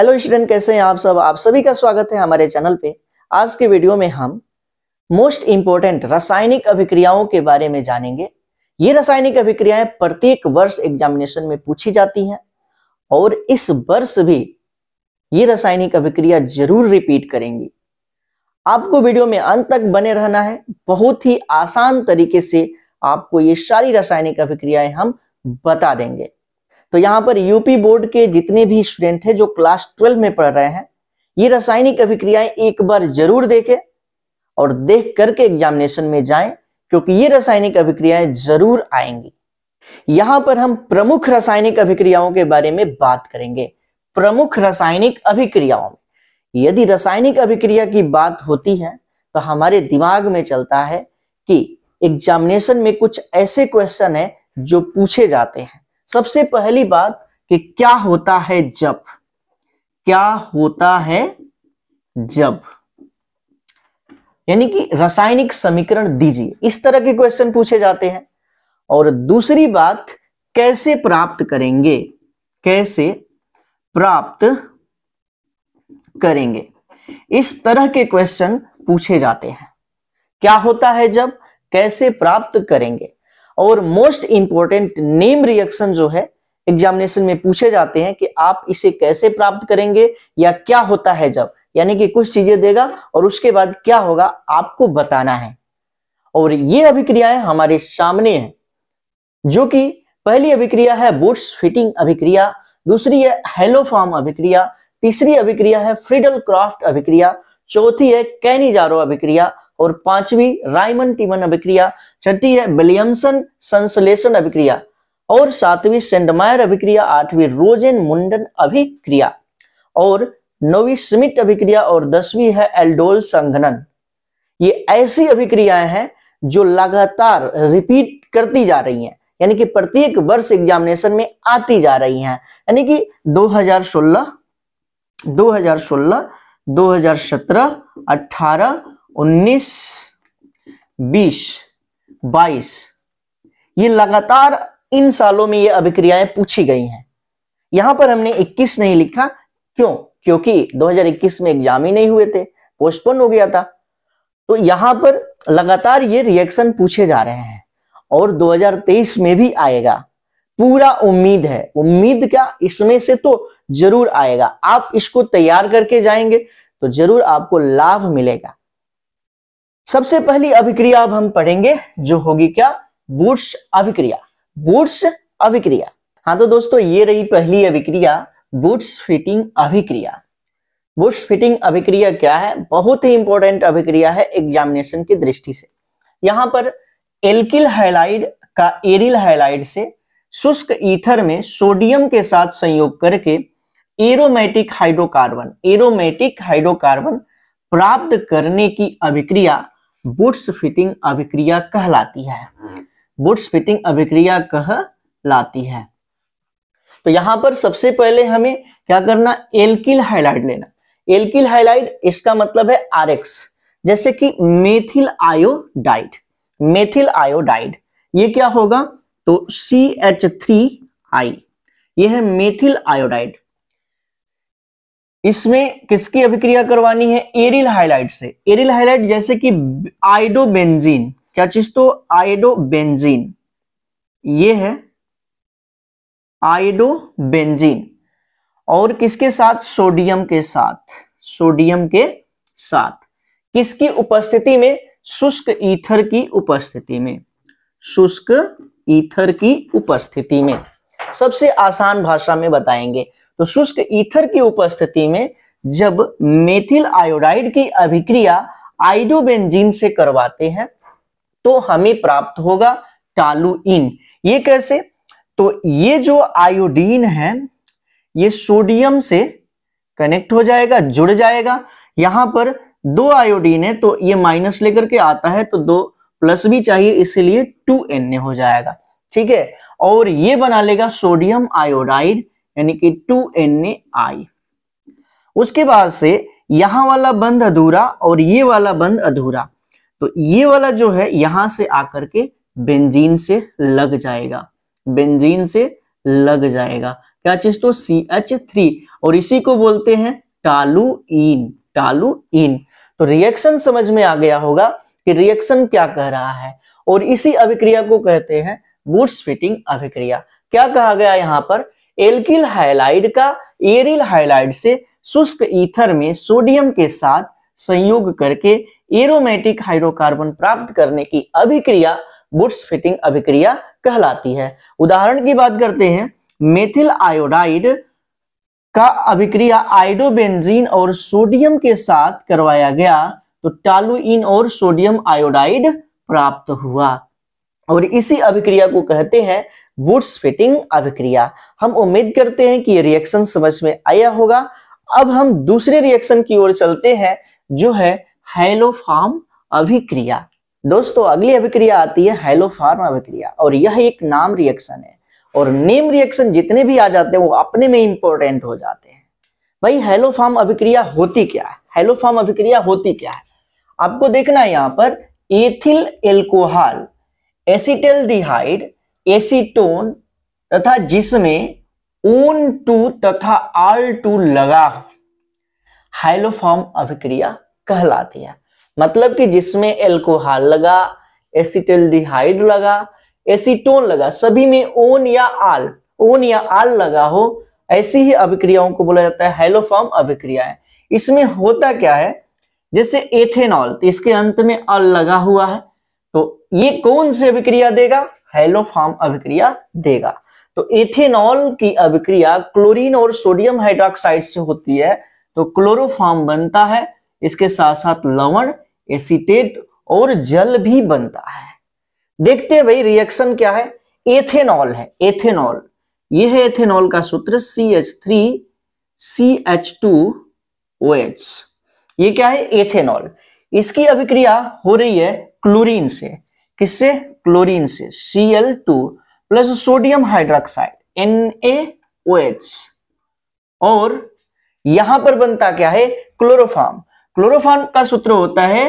hello student कैसे हैं आप सब आप सभी का स्वागत है हमारे चैनल पे आज के वीडियो में हम मोस्ट इंपोर्टेंट रासायनिक अभिक्रियाओं के बारे में जानेंगे ये रासायनिक अभिक्रियाएं प्रत्येक वर्ष एग्जामिनेशन में पूछी जाती हैं और इस वर्ष भी ये रासायनिक अभिक्रिया जरूर रिपीट करेंगी आपको वीडियो में अंत तक बने रहना है बहुत ही आसान तरीके से आपको ये सारी रासायनिक अभिक्रियाएं हम बता देंगे तो यहाँ पर यूपी बोर्ड के जितने भी स्टूडेंट है जो क्लास ट्वेल्व में पढ़ रहे हैं ये रासायनिक अभिक्रियाएं एक बार जरूर देखें और देख करके एग्जामिनेशन में जाएं क्योंकि ये रासायनिक अभिक्रियाएं जरूर आएंगी यहां पर हम प्रमुख रासायनिक अभिक्रियाओं के बारे में बात करेंगे प्रमुख रासायनिक अभिक्रियाओं में यदि रासायनिक अभिक्रिया की बात होती है तो हमारे दिमाग में चलता है कि एग्जामिनेशन में कुछ ऐसे क्वेश्चन है जो पूछे जाते हैं सबसे पहली बात कि क्या होता है जब क्या होता है जब यानी कि रासायनिक समीकरण दीजिए इस तरह के क्वेश्चन पूछे जाते हैं और दूसरी बात कैसे प्राप्त करेंगे कैसे प्राप्त करेंगे इस तरह के क्वेश्चन पूछे जाते हैं क्या होता है जब कैसे प्राप्त करेंगे और मोस्ट इंपॉर्टेंट नेम रिएक्शन जो है एग्जामिनेशन में पूछे जाते हैं कि आप इसे कैसे प्राप्त करेंगे या क्या होता है जब यानी कि कुछ चीजें देगा और उसके बाद क्या होगा आपको बताना है और ये अभिक्रियाएं हमारे सामने हैं जो कि पहली अभिक्रिया है बोट्स फिटिंग अभिक्रिया दूसरी है हेलोफॉर्म अभिक्रिया तीसरी अभिक्रिया है फ्रीडल क्राफ्ट अभिक्रिया चौथी है कैनी अभिक्रिया और पांचवी राइमन टीमन अभिक्रिया छठी है विलियमसन संश्लेषण अभिक्रिया और सातवीं सेंडमायर अभिक्रिया आठवीं रोजेन मुंडन अभिक्रिया और नौवीं स्मिट अभिक्रिया और दसवीं है एल्डोल संघनन ये ऐसी अभिक्रियाएं हैं जो लगातार रिपीट करती जा रही हैं यानी कि प्रत्येक वर्ष एग्जामिनेशन में आती जा रही हैं यानी कि 2016 2016 2017 18 उन्नीस बीस बाईस ये लगातार इन सालों में ये अभिक्रियाएं पूछी गई हैं यहां पर हमने 21 नहीं लिखा क्यों क्योंकि 2021 में एग्जाम ही नहीं हुए थे पोस्टपोन हो गया था तो यहां पर लगातार ये रिएक्शन पूछे जा रहे हैं और 2023 में भी आएगा पूरा उम्मीद है उम्मीद क्या इसमें से तो जरूर आएगा आप इसको तैयार करके जाएंगे तो जरूर आपको लाभ मिलेगा सबसे पहली अभिक्रिया अब हम पढ़ेंगे जो होगी क्या बूट्स अभिक्रिया बूट्स अभिक्रिया हाँ तो दोस्तों ये रही पहली अभिक्रिया बूट्स फिटिंग अभिक्रिया बूट्स फिटिंग अभिक्रिया क्या है बहुत ही इंपॉर्टेंट अभिक्रिया है एग्जामिनेशन की दृष्टि से यहां पर एल्किल हाइलाइड का एरिल हाइलाइड से शुष्क ईथर में सोडियम के साथ संयोग करके एरोमेटिक हाइड्रोकार्बन एरोमेटिक हाइड्रोकार्बन प्राप्त करने की अभिक्रिया बुट्स फिटिंग अभिक्रिया कहलाती है बुट्स फिटिंग अभिक्रिया कहलाती है तो यहां पर सबसे पहले हमें क्या करना एल्किल हाइलाइड लेना एल्किल हाइलाइड इसका मतलब है आरएक्स जैसे कि मेथिल आयोडाइड मेथिल आयोडाइड ये क्या होगा तो सी एच थ्री आई ये है मेथिल आयोडाइड इसमें किसकी अभिक्रिया करवानी है एरिल हाइलाइट से एरिल हाइलाइट जैसे कि आइडोबेंजीन क्या चीज तो आइडोबेंजीन ये है आइडोबेंजीन और किसके साथ सोडियम के साथ सोडियम के साथ किसकी उपस्थिति में शुष्क ईथर की उपस्थिति में शुष्क ईथर की उपस्थिति में सबसे आसान भाषा में बताएंगे तो शुष्क ईथर की उपस्थिति में जब मेथिल आयोडाइड की अभिक्रिया आइडोबेंजीन से करवाते हैं तो हमें प्राप्त होगा टालुइन ये कैसे तो ये जो आयोडीन है ये सोडियम से कनेक्ट हो जाएगा जुड़ जाएगा यहां पर दो आयोडीन है तो ये माइनस लेकर के आता है तो दो प्लस भी चाहिए इसीलिए टू एन हो जाएगा ठीक है और ये बना लेगा सोडियम आयोडाइड यानी कि टू एन ए आई उसके बाद से यहां वाला बंद अधूरा और ये वाला बंद अधूरा तो ये वाला जो है यहां से आकर के बेंजीन से लग जाएगा बेंजीन से लग जाएगा क्या चीज तो सी एच थ्री और इसी को बोलते हैं टालू इन टालू इन तो रिएक्शन समझ में आ गया होगा कि रिएक्शन क्या कह रहा है और इसी अभिक्रिया को कहते हैं बूट्स फिटिंग अभिक्रिया क्या कहा गया यहाँ पर एल्किल हाइलाइड का एरिल हाइलाइड से शुष्क ईथर में सोडियम के साथ संयोग करके एरोमेटिक हाइड्रोकार्बन प्राप्त करने की अभिक्रिया बुट्स फिटिंग अभिक्रिया कहलाती है उदाहरण की बात करते हैं मेथिल आयोडाइड का अभिक्रिया आइडोबेंजीन और सोडियम के साथ करवाया गया तो टालुइन और सोडियम आयोडाइड प्राप्त हुआ और इसी अभिक्रिया को कहते हैं बूट्स फिटिंग अभिक्रिया हम उम्मीद करते हैं कि ये रिएक्शन समझ में आया होगा अब हम दूसरे रिएक्शन की ओर चलते हैं जो है हेलोफार्म अभिक्रिया दोस्तों अगली अभिक्रिया आती है हेलोफार्म अभिक्रिया और यह एक नाम रिएक्शन है और नेम रिएक्शन जितने भी आ जाते हैं वो अपने में इंपॉर्टेंट हो जाते हैं भाई हेलोफार्म अभिक्रिया होती क्या है हेलोफार्म अभिक्रिया होती क्या है आपको देखना है यहां पर एथिल एल्कोहल डिहाइड एसीटोन तथा जिसमें ऊन टू तथा आल टू लगा हो हाइलोफॉर्म अभिक्रिया कहलाती है मतलब कि जिसमें एल्कोहल लगा डिहाइड लगा एसीटोन लगा सभी में ओन या आल ओन या आल लगा हो ऐसी ही अभिक्रियाओं को बोला जाता है हाइलोफॉर्म अभिक्रिया है इसमें होता क्या है जैसे एथेनॉल इसके अंत में अल लगा हुआ है ये कौन से अभिक्रिया देगा हेलोफार्म अभिक्रिया देगा तो एथेनॉल की अभिक्रिया क्लोरीन और सोडियम हाइड्रोक्साइड से होती है तो क्लोरोफार्म बनता है इसके साथ साथ लवण एसिटेट और जल भी बनता है देखते हैं भाई रिएक्शन क्या है एथेनॉल है एथेनॉल ये है एथेनॉल का सूत्र C H three C H two O H ये क्या है एथेनॉल इसकी अभिक्रिया हो रही है क्लोरीन से किससे क्लोरीन से C L two plus sodium hydroxide N A O H और यहां पर बनता क्या है क्लोरोफार्म क्लोरोफार्म का सूत्र होता है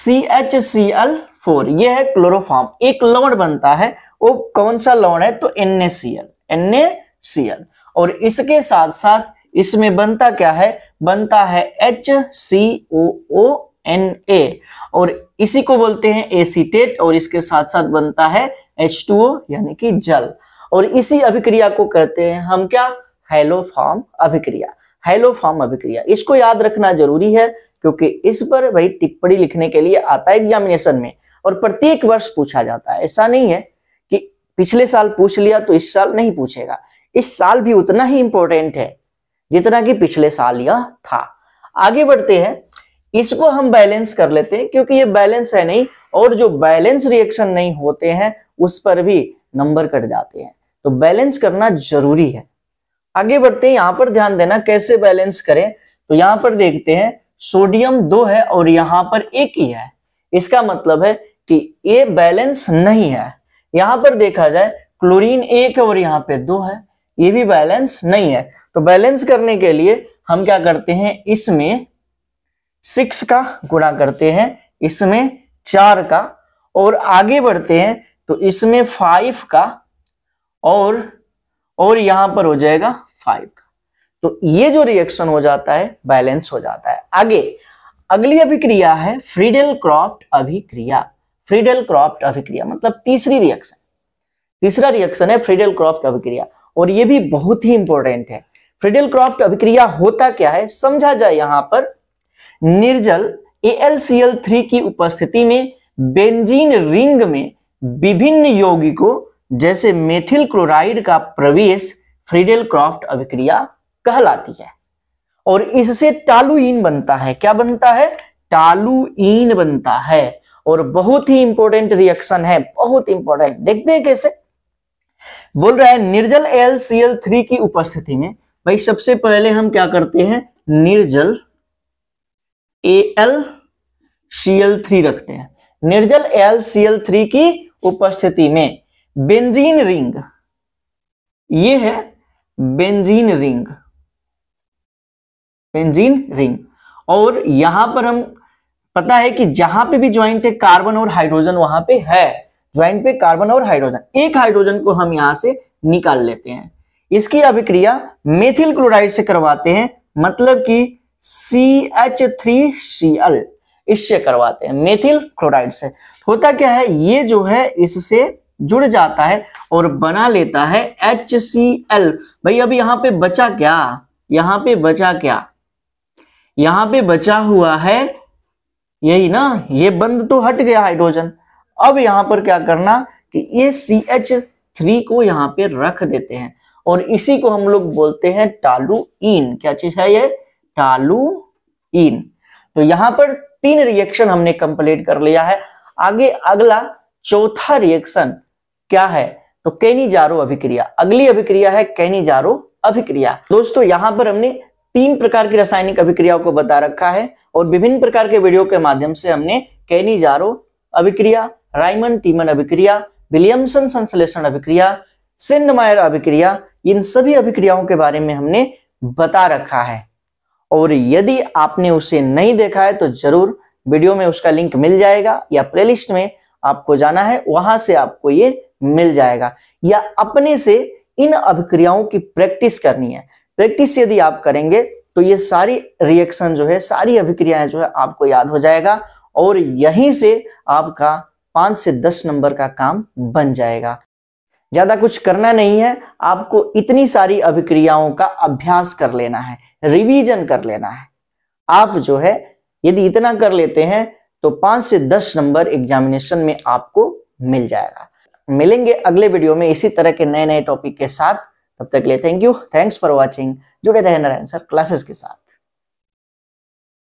C H C L four यह है क्लोरोफार्म एक लवण बनता है वो कौन सा लवण है तो N A C L N A C L और इसके साथ साथ इसमें बनता क्या है बनता है H C O O N A और इसी को बोलते हैं एसीटेट और इसके साथ साथ बनता है एच टू ओ यानी कि जल और इसी अभिक्रिया को कहते हैं हम क्या हेलोफॉर्म अभिक्रिया हेलोफॉर्म अभिक्रिया इसको याद रखना जरूरी है क्योंकि इस पर भाई टिप्पणी लिखने के लिए आता है एग्जामिनेशन में और प्रत्येक वर्ष पूछा जाता है ऐसा नहीं है कि पिछले साल पूछ लिया तो इस साल नहीं पूछेगा इस साल भी उतना ही इंपॉर्टेंट है जितना कि पिछले साल यह था आगे बढ़ते हैं इसको हम बैलेंस कर लेते हैं क्योंकि ये बैलेंस है नहीं और जो बैलेंस रिएक्शन नहीं होते हैं उस पर भी नंबर कट जाते हैं तो बैलेंस करना जरूरी है आगे बढ़ते हैं यहां पर ध्यान देना कैसे बैलेंस करें तो यहां पर देखते हैं सोडियम दो है और यहां पर एक ही है इसका मतलब है कि ये बैलेंस नहीं है यहां पर देखा जाए क्लोरीन एक है और यहां पे दो है ये भी बैलेंस नहीं है तो बैलेंस करने के लिए हम क्या करते हैं इसमें सिक्स का गुणा करते हैं इसमें चार का और आगे बढ़ते हैं तो इसमें फाइव का और और यहां पर हो जाएगा फाइव का तो ये जो रिएक्शन हो जाता है बैलेंस हो जाता है आगे अगली अभिक्रिया है फ्रीडेल क्रॉफ्ट अभिक्रिया फ्रीडेल क्रॉफ्ट अभिक्रिया मतलब तीसरी रिएक्शन तीसरा रिएक्शन है फ्रीडेल क्रॉफ्ट अभिक्रिया और ये भी बहुत ही इंपॉर्टेंट है फ्रीडेल क्रॉफ्ट अभिक्रिया होता क्या है समझा जाए यहां पर निर्जल AlCl3 की उपस्थिति में बेंजीन रिंग में विभिन्न यौगिकों जैसे मेथिल क्लोराइड का प्रवेश फ्रीडेल क्रॉफ्ट अभिक्रिया कहलाती है और इससे टालुइन बनता है क्या बनता है टालुइन बनता है और बहुत ही इंपॉर्टेंट रिएक्शन है बहुत इंपॉर्टेंट देखते हैं कैसे बोल रहा है निर्जल एल सी एल थ्री की उपस्थिति में भाई सबसे पहले हम क्या करते हैं निर्जल A L C L three रखते हैं निर्जल एल सी एल थ्री की उपस्थिति में बेंजीन रिंग ये है बेंजीन रिंग बेंजीन रिंग और यहां पर हम पता है कि जहां पे भी ज्वाइंट है कार्बन और हाइड्रोजन वहां पे है ज्वाइंट पे कार्बन और हाइड्रोजन एक हाइड्रोजन को हम यहां से निकाल लेते हैं इसकी अभिक्रिया मेथिल क्लोराइड से करवाते हैं मतलब कि C H three C L इससे करवाते हैं मेथिल क्लोराइड से होता क्या है ये जो है इससे जुड़ जाता है और बना लेता है एच सी एल भाई अब यहां पे बचा क्या यहां पे बचा क्या यहां पे बचा हुआ है यही ना ये बंद तो हट गया हाइड्रोजन अब यहां पर क्या करना कि ये सी एच थ्री को यहां पे रख देते हैं और इसी को हम लोग बोलते हैं इन क्या चीज है ये टालुइन तो यहां पर तीन रिएक्शन हमने कंप्लीट कर लिया है आगे अगला चौथा रिएक्शन क्या है तो कैनिजारो अभिक्रिया अगली अभिक्रिया है जारो अभिक्रिया दोस्तों यहां पर हमने तीन प्रकार की रासायनिक अभिक्रियाओं को बता रखा है और विभिन्न प्रकार के वीडियो के माध्यम से हमने जारो अभिक्रिया राइमन टीमन अभिक्रिया विलियमसन संश्लेषण अभिक्रिया सिंधमायर अभिक्रिया इन सभी अभिक्रियाओं के बारे में हमने बता रखा है और यदि आपने उसे नहीं देखा है तो जरूर वीडियो में उसका लिंक मिल जाएगा या प्लेलिस्ट में आपको जाना है वहां से आपको ये मिल जाएगा या अपने से इन अभिक्रियाओं की प्रैक्टिस करनी है प्रैक्टिस यदि आप करेंगे तो ये सारी रिएक्शन जो है सारी अभिक्रियाएं जो है आपको याद हो जाएगा और यहीं से आपका पांच से दस नंबर का काम बन जाएगा ज्यादा कुछ करना नहीं है आपको इतनी सारी अभिक्रियाओं का अभ्यास कर लेना है रिवीजन कर लेना है आप जो है यदि इतना कर लेते हैं तो पांच से दस नंबर एग्जामिनेशन में आपको मिल जाएगा मिलेंगे अगले वीडियो में इसी तरह के नए नए टॉपिक के साथ तब तक ले thank you thanks for watching जुड़े रहे नारायण सर क्लासेस के साथ